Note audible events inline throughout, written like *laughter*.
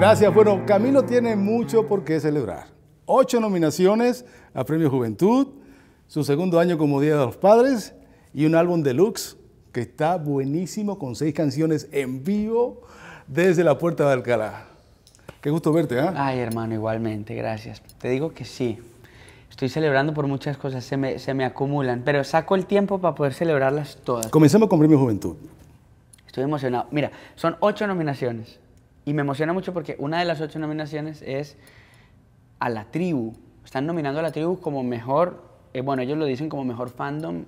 Gracias. Bueno, Camilo tiene mucho por qué celebrar. Ocho nominaciones a Premio Juventud, su segundo año como Día de los Padres y un álbum deluxe que está buenísimo con seis canciones en vivo desde la Puerta de Alcalá. Qué gusto verte, ¿ah? Ay, hermano, igualmente, gracias. Te digo que sí. Estoy celebrando por muchas cosas, se me, se me acumulan, pero saco el tiempo para poder celebrarlas todas. Comencemos con Premio Juventud. Estoy emocionado. Mira, son ocho nominaciones. Y me emociona mucho porque una de las ocho nominaciones es a la tribu. Están nominando a la tribu como mejor, eh, bueno, ellos lo dicen como mejor fandom.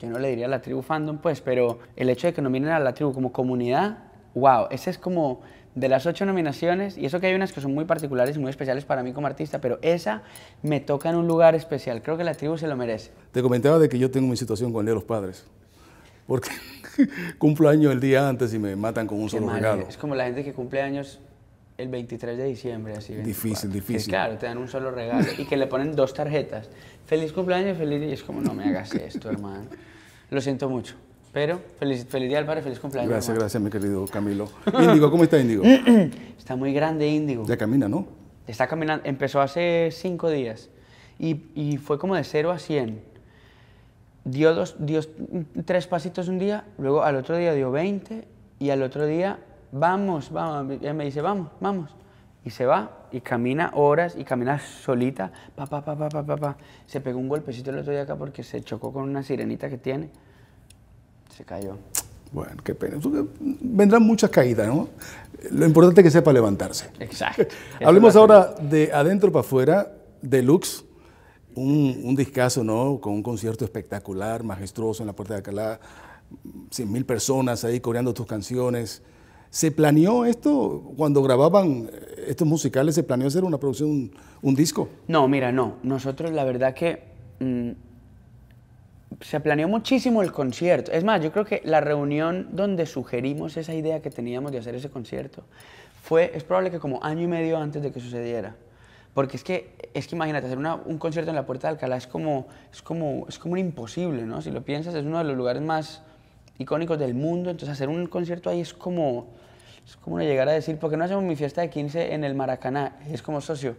Yo no le diría a la tribu fandom, pues, pero el hecho de que nominen a la tribu como comunidad, wow, ese es como de las ocho nominaciones, y eso que hay unas que son muy particulares y muy especiales para mí como artista, pero esa me toca en un lugar especial. Creo que la tribu se lo merece. Te comentaba de que yo tengo mi situación con el de los padres porque *laughs* cumplo el día antes y me matan con un solo regalo. Es como la gente que cumple años el 23 de diciembre, así. Difícil, difícil. claro, te dan un solo regalo y que le ponen dos tarjetas. Feliz cumpleaños, feliz Y es como, no me hagas esto, hermano. Lo siento mucho. Pero feliz, feliz día al padre, feliz cumpleaños. Gracias, gracias, mi querido Camilo. Índigo, ¿cómo está Índigo? *clears throat* está muy grande Índigo. Ya camina, ¿no? Está caminando. Empezó hace cinco días y, fue como de 0 a 100 dio, dos, tres pasitos un día, luego al otro día dio 20 y al otro día, vamos, vamos, ella me dice, vamos, vamos. Y se va y camina horas y camina solita, pa, pa, pa, pa, pa, pa, pa. Se pegó un golpecito el otro día acá porque se chocó con una sirenita que tiene. Se cayó. Bueno, qué pena. Vendrán muchas caídas, ¿no? Lo importante es que sepa levantarse. Exacto. *laughs* Hablemos ahora de adentro para afuera, deluxe un, un, discazo, ¿no? Con un concierto espectacular, majestuoso en la Puerta de Alcalá, 100.000 mil personas ahí coreando tus canciones. ¿Se planeó esto cuando grababan eh, estos musicales? ¿Se planeó hacer una producción, un, disco? No, mira, no. Nosotros la verdad que mm, se planeó muchísimo el concierto. Es más, yo creo que la reunión donde sugerimos esa idea que teníamos de hacer ese concierto fue, es probable que como año y medio antes de que sucediera. Porque es que, es que imagínate, hacer un concierto en la Puerta de Alcalá es como, es, como, es como un imposible, ¿no? Si lo piensas, es uno de los lugares más icónicos del mundo, entonces hacer un concierto ahí es como, es como llegar a decir, ¿por qué no hacemos mi fiesta de 15 en el Maracaná? Es como socio.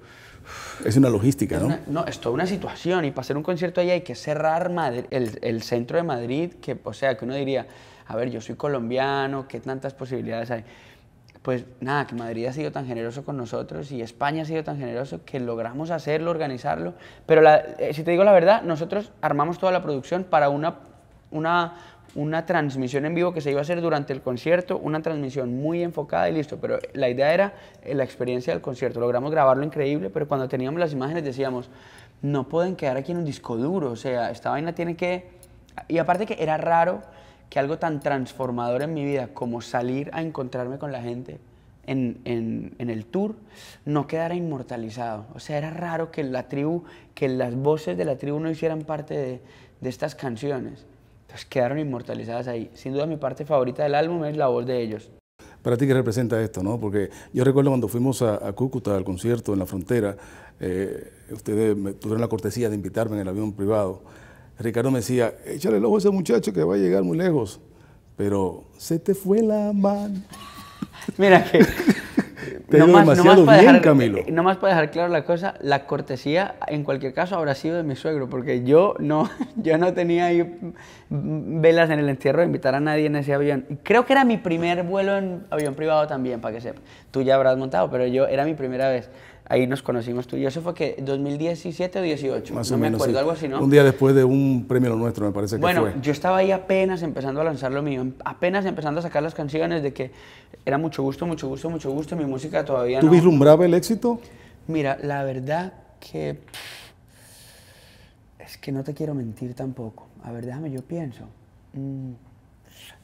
Es una logística, ¿no? no, es toda una situación y para hacer un concierto ahí hay que cerrar el, el centro de Madrid, que, o sea, que uno diría, a ver, yo soy colombiano, ¿qué tantas posibilidades hay? pues nada, que Madrid ha sido tan generoso con nosotros y España ha sido tan generoso que logramos hacerlo, organizarlo. Pero eh, si te digo la verdad, nosotros armamos toda la producción para una, una, transmisión en vivo que se iba a hacer durante el concierto, una transmisión muy enfocada y listo. Pero la idea era eh, la experiencia del concierto. Logramos grabarlo increíble, pero cuando teníamos las imágenes decíamos, no pueden quedar aquí en un disco duro, o sea, esta vaina tiene que... Y aparte que era raro que algo tan transformador en mi vida como salir a encontrarme con la gente en, en, el tour no quedara inmortalizado. O sea, era raro que la tribu, que las voces de la tribu no hicieran parte de, de estas canciones. Entonces quedaron inmortalizadas ahí. Sin duda mi parte favorita del álbum es la voz de ellos. Para ti, ¿qué representa esto? No? Porque yo recuerdo cuando fuimos a, Cúcuta al concierto en la frontera, eh, ustedes me tuvieron la cortesía de invitarme en el avión privado Ricardo me decía, échale el ojo a ese muchacho que va a llegar muy lejos, pero se te fue la mano. *laughs* Mira que... *laughs* Te nomás, demasiado bien, dejar, Camilo. Eh, nomás para dejar claro la cosa, la cortesía en cualquier caso habrá sido de mi suegro, porque yo no, *laughs* yo no tenía velas en el entierro de invitar a nadie en ese avión. Creo que era mi primer vuelo en avión privado también, para que sepa. Tú ya habrás montado, pero yo era mi primera vez ahí nos conocimos tú y yo. Eso fue que 2017 o 2018? Más no o me menos, acuerdo, algo así, ¿no? Un día después de un premio lo nuestro, me parece que bueno, fue. Bueno, yo estaba ahí apenas empezando a lanzar lo mío, apenas empezando a sacar las canciones de que era mucho gusto, mucho gusto, mucho gusto, mi música todavía ¿Tú vislumbraba el éxito? Mira, la verdad que... Es que no te quiero mentir tampoco. A ver, déjame, yo pienso. Mm,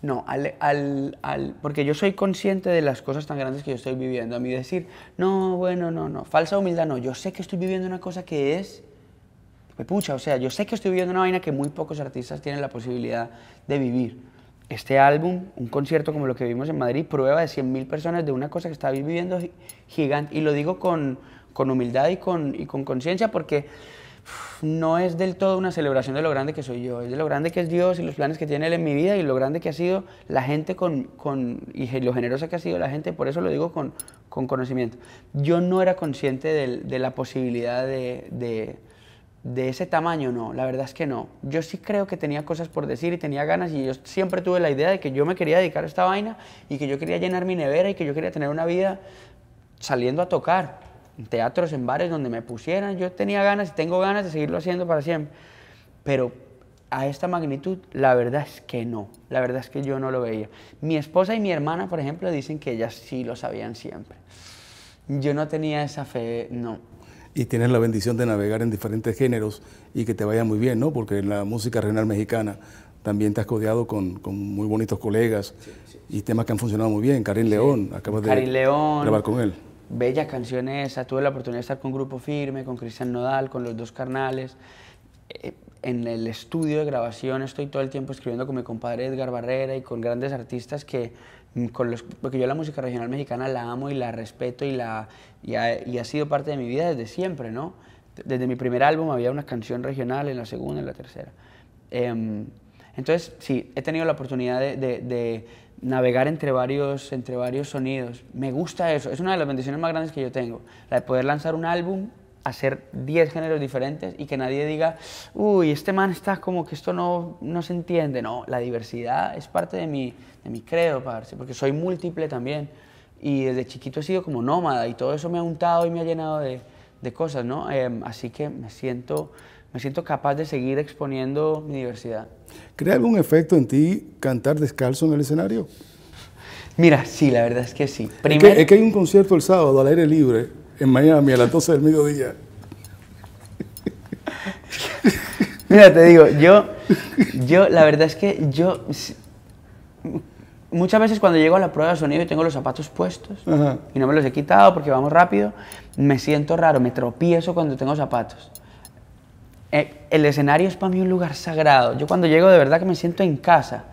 no, al, porque yo soy consciente de las cosas tan grandes que yo estoy viviendo. A mí decir, no, bueno, no, no, falsa humildad, no. Yo sé que estoy viviendo una cosa que es, me pues pucha, o sea, yo sé que estoy viviendo una vaina que muy pocos artistas tienen la posibilidad de vivir. Este álbum, un concierto como lo que vimos en Madrid, prueba de 100.000 personas de una cosa que está viviendo gigante. Y lo digo con, con humildad y con y conciencia porque no es del todo una celebración de lo grande que soy yo, es de lo grande que es Dios y los planes que tiene Él en mi vida y lo grande que ha sido la gente con, y lo generosa que ha sido la gente, por eso lo digo con, conocimiento. Yo no era consciente de, la posibilidad de, de, ese tamaño, no, la verdad es que no. Yo sí creo que tenía cosas por decir y tenía ganas y yo siempre tuve la idea de que yo me quería dedicar a esta vaina y que yo quería llenar mi nevera y que yo quería tener una vida saliendo a tocar teatros, en bares donde me pusieran. Yo tenía ganas y tengo ganas de seguirlo haciendo para siempre. Pero a esta magnitud, la verdad es que no. La verdad es que yo no lo veía. Mi esposa y mi hermana, por ejemplo, dicen que ellas sí lo sabían siempre. Yo no tenía esa fe, no. Y tienes la bendición de navegar en diferentes géneros y que te vaya muy bien, ¿no? Porque en la música regional mexicana también te has codeado con, muy bonitos colegas y temas que han funcionado muy bien. Karim León, acabas de grabar con él. Bella canción esa, tuve la oportunidad de estar con Grupo Firme, con Cristian Nodal, con los dos carnales. Eh, en el estudio de grabación estoy todo el tiempo escribiendo con mi compadre Edgar Barrera y con grandes artistas que mm, con los, porque yo la música regional mexicana la amo y la respeto y, la, y ha, sido parte de mi vida desde siempre, ¿no? Desde mi primer álbum había una canción regional, en la segunda, en la tercera. Em, entonces, sí, he tenido la oportunidad de, navegar entre varios, entre varios sonidos. Me gusta eso, es una de las bendiciones más grandes que yo tengo, la de poder lanzar un álbum, hacer 10 géneros diferentes y que nadie diga, uy, este man está como que esto no, no se entiende. No, la diversidad es parte de mi, de mi credo, parce, porque soy múltiple también y desde chiquito he sido como nómada y todo eso me ha untado y me ha llenado de, cosas, ¿no? Em, así que me siento me siento capaz de seguir exponiendo mi diversidad. ¿Crea algún efecto en ti cantar descalzo en el escenario? Mira, sí, la verdad es que sí. Primero, Es, que, hay un concierto el sábado al aire libre en Miami a las 12 del mediodía. Mira, te digo, yo, yo, la verdad es que yo, muchas veces cuando llego a la prueba de sonido y tengo los zapatos puestos y no me los he quitado porque vamos rápido, me siento raro, me tropiezo cuando tengo zapatos. Eh, el escenario es para mí un lugar sagrado. Yo cuando llego de verdad que me siento en casa,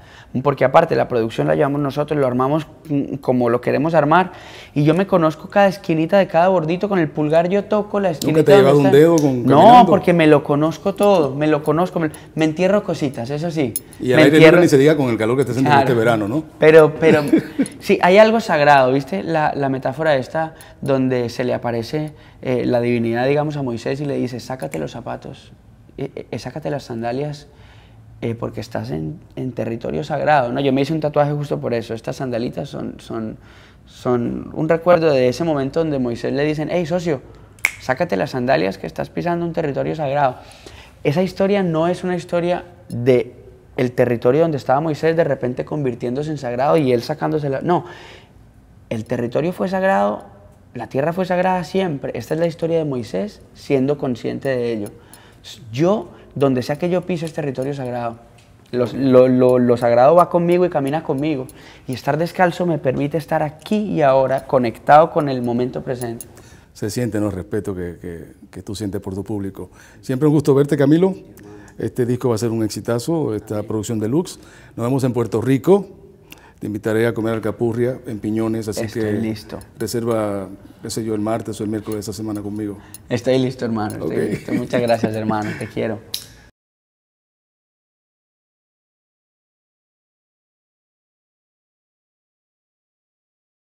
porque aparte la producción la llevamos nosotros, lo armamos mm, como lo queremos armar, y yo me conozco cada esquinita de cada bordito, con el pulgar yo toco la esquinita. ¿Nunca te llevas un dedo con, No, porque me lo conozco todo, me lo conozco, me, entierro cositas, eso sí. Y al aire entierro... ni se diga con el calor que estás este claro, este verano, ¿no? Pero, pero, *laughs* sí, hay algo sagrado, ¿viste? La, la metáfora esta donde se le aparece eh, la divinidad, digamos, a Moisés y le dice, sácate los zapatos eh, eh, eh, sácate las sandalias porque estás en, territorio sagrado. ¿no? Yo me hice un tatuaje justo por eso. Estas sandalitas son, un recuerdo de ese momento donde Moisés le dicen, hey socio, sácate las sandalias que estás pisando un territorio sagrado. Esa historia no es una historia de el territorio donde estaba Moisés de repente convirtiéndose en sagrado y él sacándose la... No, el territorio fue sagrado, la tierra fue sagrada siempre. Esta es la historia de Moisés siendo consciente de ello. Yo, donde sea que yo piso, es este territorio sagrado. Lo, lo, sagrado va conmigo y camina conmigo. Y estar descalzo me permite estar aquí y ahora conectado con el momento presente. Se siente, ¿no? Respeto que, que tú sientes por tu público. Siempre un gusto verte, Camilo. Este disco va a ser un exitazo, esta producción deluxe. Nos vemos en Puerto Rico. Te invitaré a comer capurria en piñones, así Estoy que. listo. Reserva, qué sé yo, el martes o el miércoles de esta semana conmigo. Estoy listo, hermano. Estoy listo. Muchas gracias, hermano. Te quiero.